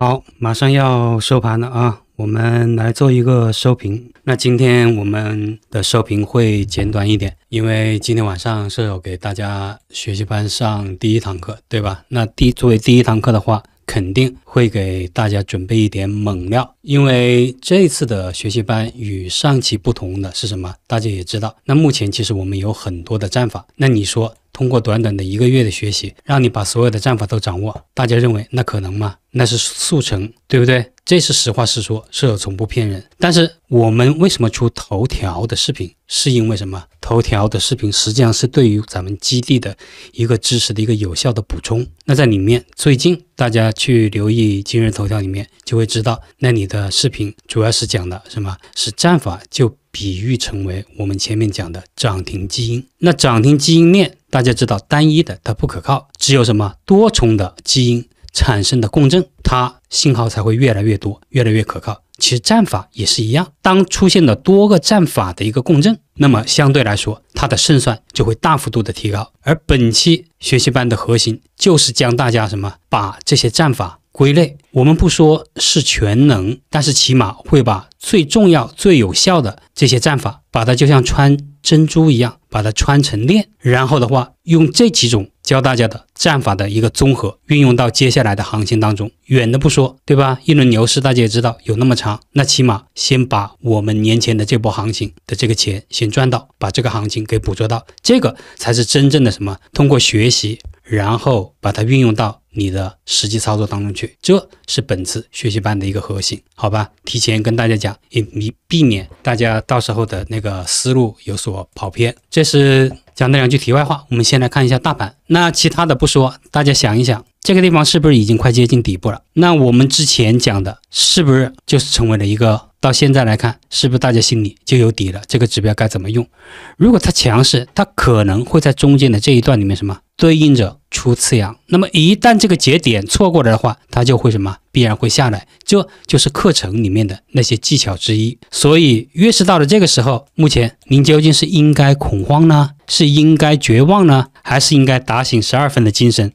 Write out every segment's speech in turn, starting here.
好，马上要收盘了啊，我们来做一个收评。那今天我们的收评会简短一点，因为今天晚上是有给大家学习班上第一堂课，对吧？那第作为第一堂课的话，肯定会给大家准备一点猛料，因为这次的学习班与上期不同的是什么？大家也知道，那目前其实我们有很多的战法，那你说？通过短短的一个月的学习，让你把所有的战法都掌握。大家认为那可能吗？那是速成，对不对？这是实话实说，射手从不骗人。但是我们为什么出头条的视频？是因为什么？头条的视频实际上是对于咱们基地的一个知识的一个有效的补充。那在里面，最近大家去留意今日头条里面，就会知道那里的视频主要是讲的什么？是战法，就比喻成为我们前面讲的涨停基因。那涨停基因链。大家知道，单一的它不可靠，只有什么多重的基因产生的共振，它信号才会越来越多，越来越可靠。其实战法也是一样，当出现了多个战法的一个共振，那么相对来说，它的胜算就会大幅度的提高。而本期学习班的核心就是将大家什么把这些战法。归类，我们不说是全能，但是起码会把最重要、最有效的这些战法，把它就像穿珍珠一样，把它穿成链。然后的话，用这几种教大家的战法的一个综合运用到接下来的行情当中。远的不说，对吧？一轮牛市大家也知道有那么长，那起码先把我们年前的这波行情的这个钱先赚到，把这个行情给捕捉到，这个才是真正的什么？通过学习，然后把它运用到。你的实际操作当中去，这是本次学习班的一个核心，好吧？提前跟大家讲，也避避免大家到时候的那个思路有所跑偏。这是讲的两句题外话。我们先来看一下大盘，那其他的不说，大家想一想，这个地方是不是已经快接近底部了？那我们之前讲的，是不是就是成为了一个到现在来看，是不是大家心里就有底了？这个指标该怎么用？如果它强势，它可能会在中间的这一段里面什么对应着？出次阳，那么一旦这个节点错过了的话，它就会什么？必然会下来，这就是课程里面的那些技巧之一。所以越是到了这个时候，目前您究竟是应该恐慌呢？是应该绝望呢？还是应该打醒十二分的精神？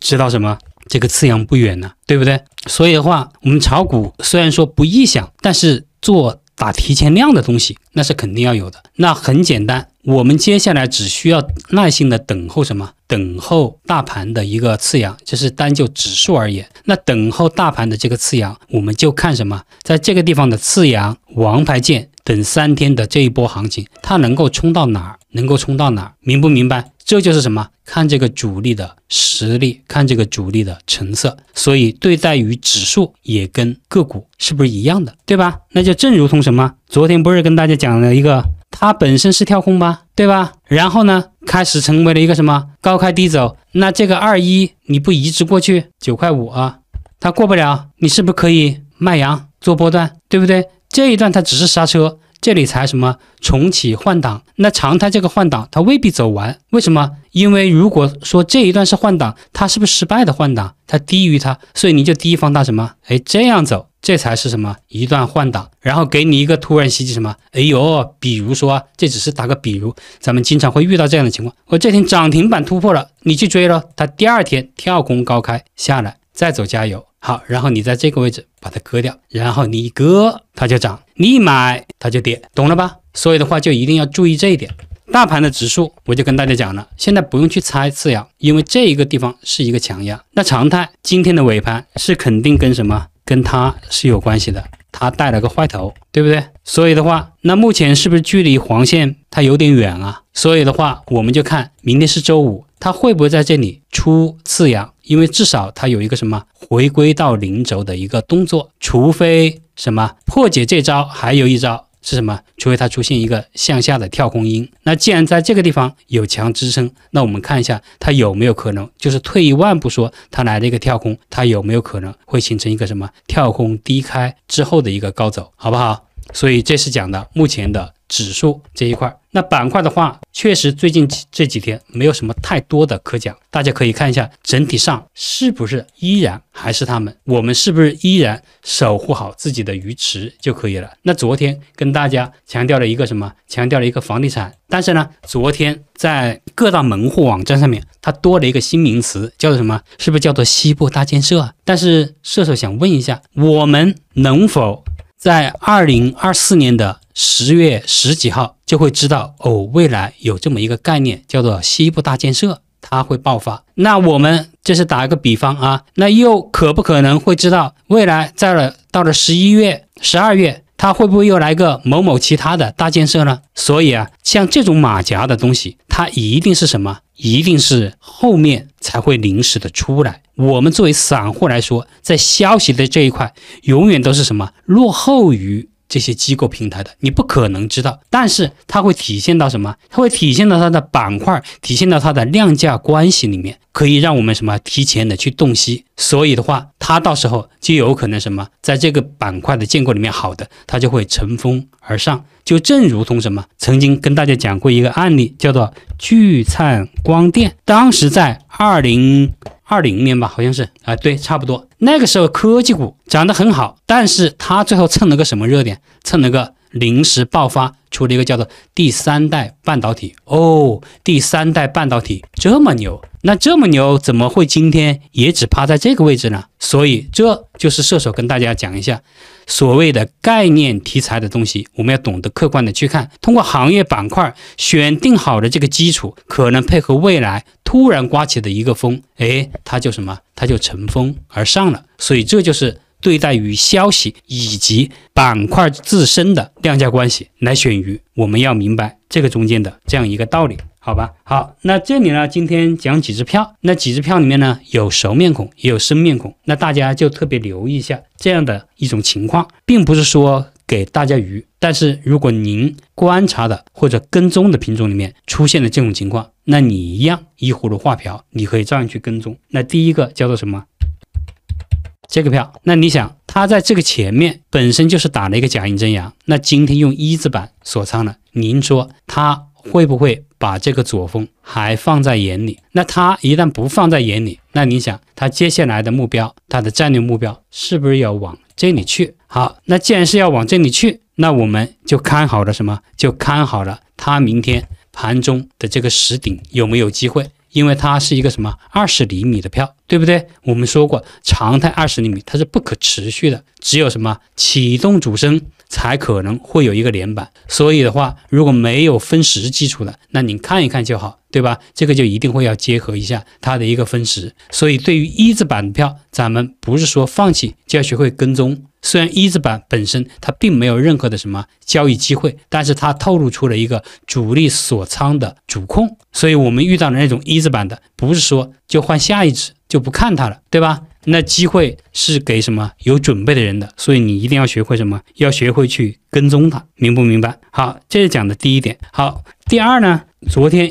知道什么？这个次阳不远了，对不对？所以的话，我们炒股虽然说不易想，但是做。打提前量的东西，那是肯定要有的。那很简单，我们接下来只需要耐心的等候什么？等候大盘的一个次阳，这是单就指数而言。那等候大盘的这个次阳，我们就看什么？在这个地方的次阳，王牌剑。等三天的这一波行情，它能够冲到哪儿？能够冲到哪儿？明不明白？这就是什么？看这个主力的实力，看这个主力的成色。所以对待于指数也跟个股是不是一样的，对吧？那就正如同什么？昨天不是跟大家讲了一个，它本身是跳空吗？对吧？然后呢，开始成为了一个什么高开低走？那这个二一你不移植过去九块五啊，它过不了，你是不是可以卖阳做波段，对不对？这一段它只是刹车，这里才什么重启换挡。那常态这个换挡它未必走完，为什么？因为如果说这一段是换挡，它是不是失败的换挡？它低于它，所以你就提防它什么？哎，这样走，这才是什么一段换挡，然后给你一个突然袭击什么？哎呦，比如说这只是打个比如，咱们经常会遇到这样的情况，我这天涨停板突破了，你去追了，它第二天跳空高开下来。再走加油好，然后你在这个位置把它割掉，然后你割它就涨，你一买它就跌，懂了吧？所以的话就一定要注意这一点。大盘的指数我就跟大家讲了，现在不用去猜次阳，因为这一个地方是一个强压。那常态今天的尾盘是肯定跟什么跟它是有关系的，它带了个坏头，对不对？所以的话，那目前是不是距离黄线它有点远啊？所以的话，我们就看明天是周五，它会不会在这里出次阳？因为至少它有一个什么回归到零轴的一个动作，除非什么破解这招，还有一招是什么？除非它出现一个向下的跳空音。那既然在这个地方有强支撑，那我们看一下它有没有可能，就是退一万步说，它来了一个跳空，它有没有可能会形成一个什么跳空低开之后的一个高走，好不好？所以这是讲的目前的指数这一块。那板块的话，确实最近这几天没有什么太多的可讲。大家可以看一下，整体上是不是依然还是他们？我们是不是依然守护好自己的鱼池就可以了？那昨天跟大家强调了一个什么？强调了一个房地产，但是呢，昨天在各大门户网站上面，它多了一个新名词，叫做什么？是不是叫做西部大建设啊？但是射手想问一下，我们能否？在二零二四年的十月十几号，就会知道哦，未来有这么一个概念，叫做西部大建设，它会爆发。那我们这是打一个比方啊，那又可不可能会知道未来在了到了十一月、十二月？他会不会又来个某某其他的大建设呢？所以啊，像这种马甲的东西，它一定是什么？一定是后面才会临时的出来。我们作为散户来说，在消息的这一块，永远都是什么落后于。这些机构平台的，你不可能知道，但是它会体现到什么？它会体现到它的板块，体现到它的量价关系里面，可以让我们什么提前的去洞悉。所以的话，它到时候就有可能什么，在这个板块的建构里面，好的，它就会乘风而上。就正如同什么，曾经跟大家讲过一个案例，叫做聚灿光电，当时在二零。二零年吧，好像是啊，对，差不多。那个时候科技股涨得很好，但是它最后蹭了个什么热点？蹭了个临时爆发出了一个叫做第三代半导体哦，第三代半导体这么牛，那这么牛怎么会今天也只趴在这个位置呢？所以这就是射手跟大家讲一下。所谓的概念题材的东西，我们要懂得客观的去看。通过行业板块选定好的这个基础，可能配合未来突然刮起的一个风，哎，它就什么，它就乘风而上了。所以这就是对待于消息以及板块自身的量价关系来选鱼，我们要明白这个中间的这样一个道理。好吧，好，那这里呢？今天讲几只票，那几只票里面呢，有熟面孔，也有生面孔，那大家就特别留意一下这样的一种情况，并不是说给大家鱼，但是如果您观察的或者跟踪的品种里面出现了这种情况，那你一样依葫芦画瓢，你可以照样去跟踪。那第一个叫做什么？这个票，那你想，它在这个前面本身就是打了一个假阴真阳，那今天用一字板锁仓了，您说它会不会？把这个左峰还放在眼里，那他一旦不放在眼里，那你想他接下来的目标，他的战略目标是不是要往这里去？好，那既然是要往这里去，那我们就看好了什么？就看好了他明天盘中的这个实顶有没有机会，因为它是一个什么二十厘米的票，对不对？我们说过，常态二十厘米它是不可持续的，只有什么启动主升。才可能会有一个连板，所以的话，如果没有分时基础的，那你看一看就好，对吧？这个就一定会要结合一下它的一个分时。所以，对于一字板的票，咱们不是说放弃，就要学会跟踪。虽然一字板本身它并没有任何的什么交易机会，但是它透露出了一个主力锁仓的主控。所以，我们遇到的那种一字板的，不是说就换下一只就不看它了，对吧？那机会是给什么有准备的人的，所以你一定要学会什么，要学会去跟踪它，明不明白？好，这是讲的第一点。好，第二呢，昨天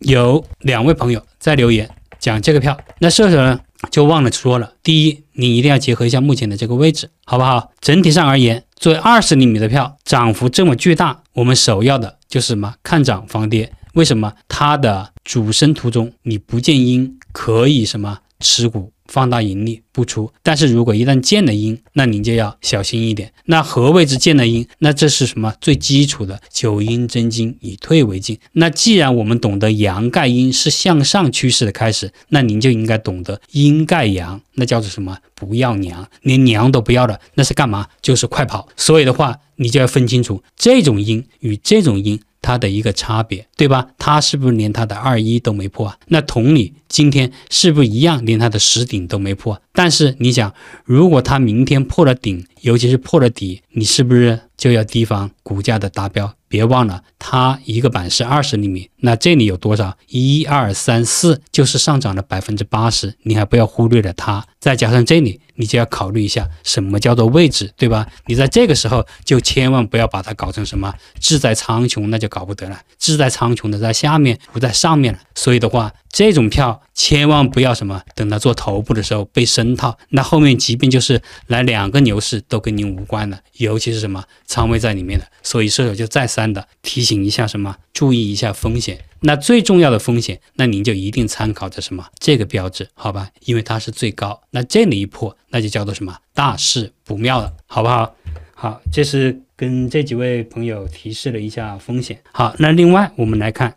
有两位朋友在留言讲这个票，那射手呢就忘了说了。第一，你一定要结合一下目前的这个位置，好不好？整体上而言，作为二十厘米的票，涨幅这么巨大，我们首要的就是什么？看涨防跌。为什么？它的主升途中你不见阴，可以什么持股？放大盈利不出，但是如果一旦见了阴，那您就要小心一点。那何谓之见了阴？那这是什么最基础的九阴真经？以退为进。那既然我们懂得阳盖阴是向上趋势的开始，那您就应该懂得阴盖阳，那叫做什么？不要娘，连娘都不要了，那是干嘛？就是快跑。所以的话，你就要分清楚这种阴与这种阴。它的一个差别，对吧？它是不是连它的二一都没破啊？那同理，今天是不一样，连它的十顶都没破。但是你想，如果它明天破了顶，尤其是破了底，你是不是？就要提防股价的达标，别忘了它一个板是二十厘米，那这里有多少？一二三四，就是上涨了百分之八十，你还不要忽略了它。再加上这里，你就要考虑一下什么叫做位置，对吧？你在这个时候就千万不要把它搞成什么志在苍穹，那就搞不得了。志在苍穹的在下面，不在上面了。所以的话。这种票千万不要什么，等到做头部的时候被深套，那后面即便就是来两个牛市都跟您无关了，尤其是什么仓位在里面的，所以射手就再三的提醒一下，什么注意一下风险。那最重要的风险，那您就一定参考着什么这个标志，好吧？因为它是最高，那这里一破，那就叫做什么大事不妙了，好不好？好，这是跟这几位朋友提示了一下风险。好，那另外我们来看。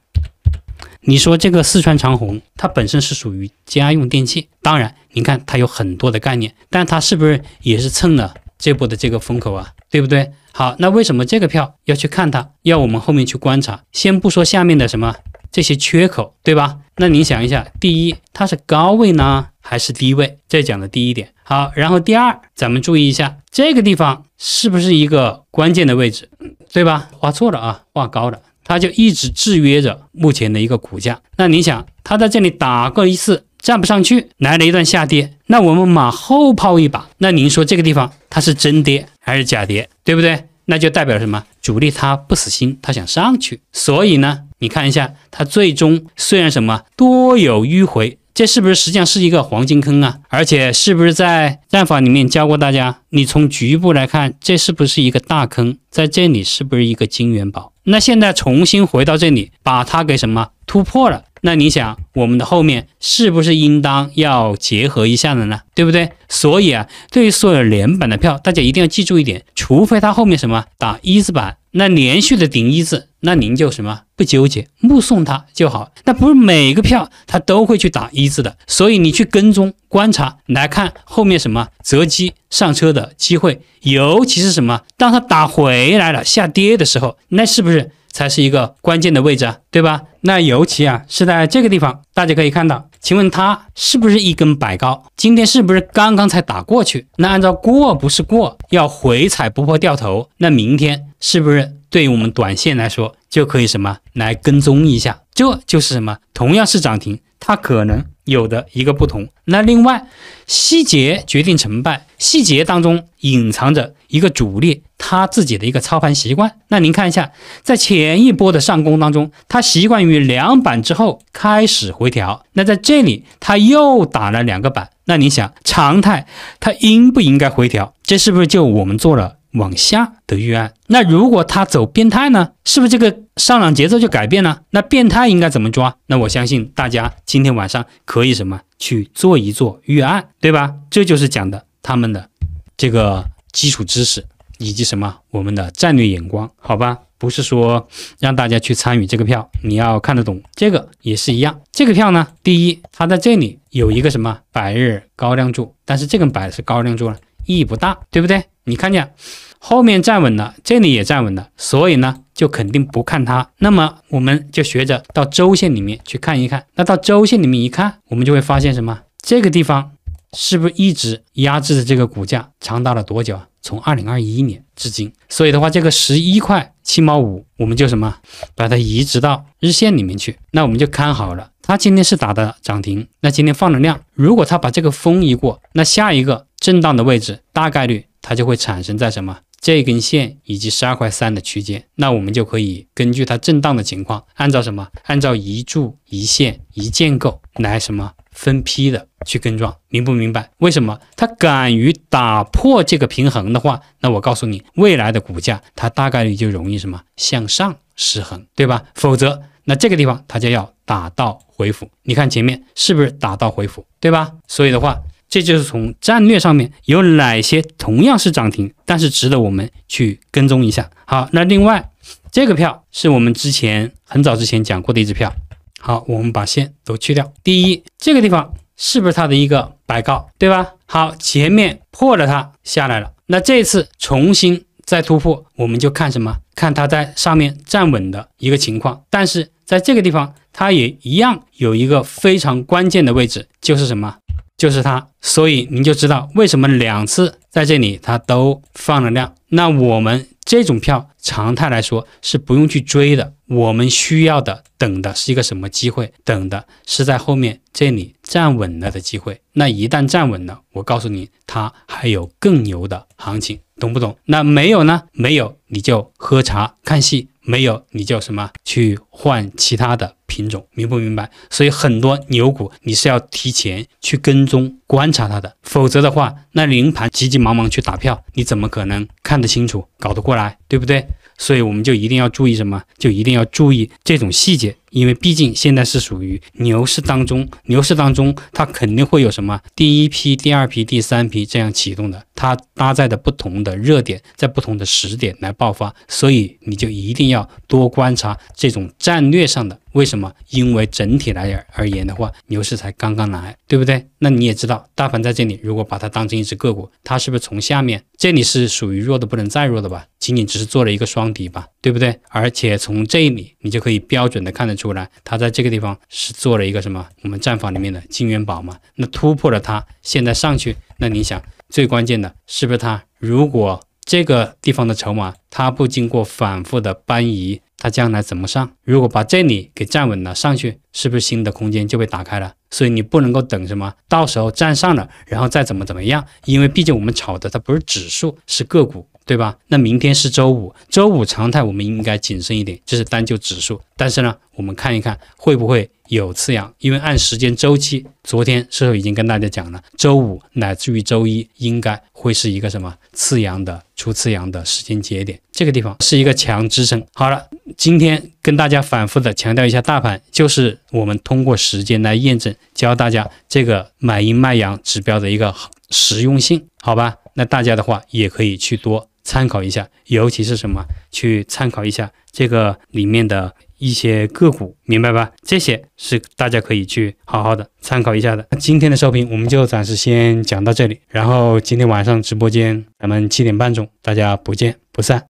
你说这个四川长虹，它本身是属于家用电器，当然，你看它有很多的概念，但它是不是也是蹭了这波的这个风口啊？对不对？好，那为什么这个票要去看它？要我们后面去观察，先不说下面的什么这些缺口，对吧？那你想一下，第一，它是高位呢，还是低位？这讲的第一点。好，然后第二，咱们注意一下这个地方是不是一个关键的位置，对吧？画错了啊，画高了。它就一直制约着目前的一个股价。那您想，它在这里打过一次，站不上去，来了一段下跌。那我们马后炮一把，那您说这个地方它是真跌还是假跌，对不对？那就代表什么？主力他不死心，他想上去。所以呢，你看一下，它最终虽然什么多有迂回。这是不是实际上是一个黄金坑啊？而且是不是在战法里面教过大家？你从局部来看，这是不是一个大坑？在这里是不是一个金元宝？那现在重新回到这里，把它给什么突破了？那你想，我们的后面是不是应当要结合一下的呢？对不对？所以啊，对于所有连板的票，大家一定要记住一点：除非它后面什么打一字板。那连续的顶一字，那您就什么不纠结，目送它就好。那不是每个票它都会去打一字的，所以你去跟踪观察来看后面什么择机上车的机会，尤其是什么当它打回来了下跌的时候，那是不是？才是一个关键的位置啊，对吧？那尤其啊是在这个地方，大家可以看到，请问它是不是一根摆高？今天是不是刚刚才打过去？那按照过不是过，要回踩不破掉头，那明天是不是对于我们短线来说就可以什么来跟踪一下？这就是什么，同样是涨停，它可能有的一个不同。那另外，细节决定成败。细节当中隐藏着一个主力他自己的一个操盘习惯。那您看一下，在前一波的上攻当中，他习惯于两板之后开始回调。那在这里他又打了两个板，那你想常态他应不应该回调？这是不是就我们做了往下的预案？那如果他走变态呢？是不是这个上涨节奏就改变了？那变态应该怎么抓？那我相信大家今天晚上可以什么去做一做预案，对吧？这就是讲的。他们的这个基础知识以及什么，我们的战略眼光，好吧？不是说让大家去参与这个票，你要看得懂这个也是一样。这个票呢，第一，它在这里有一个什么百日高亮柱，但是这根百是高亮柱呢，意义不大，对不对？你看见后面站稳了，这里也站稳了，所以呢，就肯定不看它。那么我们就学着到周线里面去看一看。那到周线里面一看，我们就会发现什么？这个地方。是不是一直压制着这个股价，长达了多久啊？从二零二一年至今，所以的话，这个十一块七毛五，我们就什么，把它移植到日线里面去。那我们就看好了，它今天是打的涨停，那今天放了量，如果它把这个风移过，那下一个震荡的位置，大概率它就会产生在什么，这根线以及十二块三的区间。那我们就可以根据它震荡的情况，按照什么，按照一柱一线一建构来什么。分批的去跟撞，明不明白？为什么他敢于打破这个平衡的话，那我告诉你，未来的股价它大概率就容易什么向上失衡，对吧？否则，那这个地方它就要打道回府。你看前面是不是打道回府，对吧？所以的话，这就是从战略上面有哪些同样是涨停，但是值得我们去跟踪一下。好，那另外这个票是我们之前很早之前讲过的一只票。好，我们把线都去掉。第一，这个地方是不是它的一个白告，对吧？好，前面破了它下来了，那这次重新再突破，我们就看什么？看它在上面站稳的一个情况。但是在这个地方，它也一样有一个非常关键的位置，就是什么？就是它。所以您就知道为什么两次。在这里，它都放了量。那我们这种票，常态来说是不用去追的。我们需要的，等的是一个什么机会？等的是在后面这里。站稳了的机会，那一旦站稳了，我告诉你，它还有更牛的行情，懂不懂？那没有呢？没有，你就喝茶看戏；没有，你就什么去换其他的品种，明不明白？所以很多牛股，你是要提前去跟踪观察它的，否则的话，那临盘急急忙忙去打票，你怎么可能看得清楚、搞得过来，对不对？所以我们就一定要注意什么？就一定要注意这种细节。因为毕竟现在是属于牛市当中，牛市当中它肯定会有什么第一批、第二批、第三批这样启动的，它搭载的不同的热点，在不同的时点来爆发，所以你就一定要多观察这种战略上的。为什么？因为整体来而而言的话，牛市才刚刚来，对不对？那你也知道，大盘在这里，如果把它当成一只个股，它是不是从下面这里是属于弱的不能再弱的吧？仅仅只是做了一个双底吧，对不对？而且从这里你就可以标准的看得出。出来，他在这个地方是做了一个什么？我们战法里面的金元宝嘛？那突破了，他现在上去，那你想最关键的，是不是他如果这个地方的筹码，他不经过反复的搬移，他将来怎么上？如果把这里给站稳了上去，是不是新的空间就被打开了？所以你不能够等什么，到时候站上了，然后再怎么怎么样？因为毕竟我们炒的它不是指数，是个股。对吧？那明天是周五，周五常态，我们应该谨慎一点。这是单就指数，但是呢，我们看一看会不会有次阳，因为按时间周期，昨天是否已经跟大家讲了，周五乃至于周一应该会是一个什么次阳的出次阳的时间节点，这个地方是一个强支撑。好了，今天跟大家反复的强调一下，大盘就是我们通过时间来验证，教大家这个买阴卖阳指标的一个实用性，好吧？那大家的话也可以去多。参考一下，尤其是什么去参考一下这个里面的一些个股，明白吧？这些是大家可以去好好的参考一下的。今天的收评我们就暂时先讲到这里，然后今天晚上直播间咱们七点半钟，大家不见不散。